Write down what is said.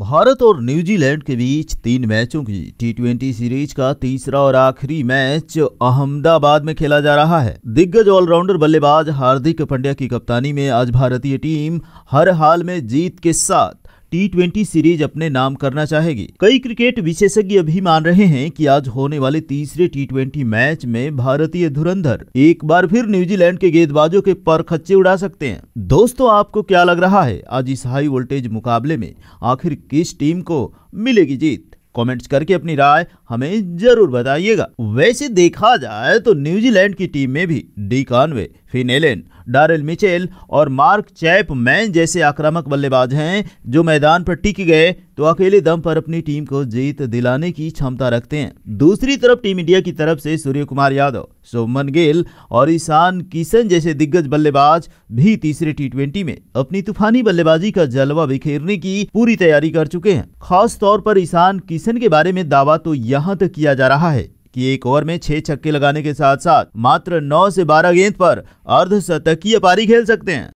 भारत और न्यूजीलैंड के बीच तीन मैचों की टी सीरीज का तीसरा और आखिरी मैच अहमदाबाद में खेला जा रहा है दिग्गज ऑलराउंडर बल्लेबाज हार्दिक पंड्या की कप्तानी में आज भारतीय टीम हर हाल में जीत के साथ टी ट्वेंटी सीरीज अपने नाम करना चाहेगी कई क्रिकेट विशेषज्ञ भी मान रहे हैं कि आज होने वाले तीसरे टी ट्वेंटी मैच में भारतीय धुरंधर एक बार फिर न्यूजीलैंड के गेंदबाजों के पर खच्चे उड़ा सकते हैं दोस्तों आपको क्या लग रहा है आज इस हाई वोल्टेज मुकाबले में आखिर किस टीम को मिलेगी जीत कमेंट्स करके अपनी राय हमें जरूर बताइएगा वैसे देखा जाए तो न्यूजीलैंड की टीम में भी D Conway Finn Daryl Mitchell और मार्क चैप मैन जैसे आक्रामक बल्लेबाज हैं जो मैदान पर टिक गए तो अकेले दम पर अपनी टीम को जीत दिलाने की क्षमता रखते हैं दूसरी तरफ टीम इंडिया की तरफ से सूर्य कुमार यादव सोमन गिल और ईशान किशन जैसे दिग्गज बल्लेबाज भी तीसरे टी में अपनी तूफानी बल्लेबाजी का जलवा बिखेरने की पूरी तैयारी कर चुके हैं खास तौर पर ईशान किशन के बारे में दावा तो यहाँ तक किया जा रहा है कि एक ओवर में छह छक्के लगाने के साथ साथ मात्र नौ से बारह गेंद पर अर्धशतकीय पारी खेल सकते हैं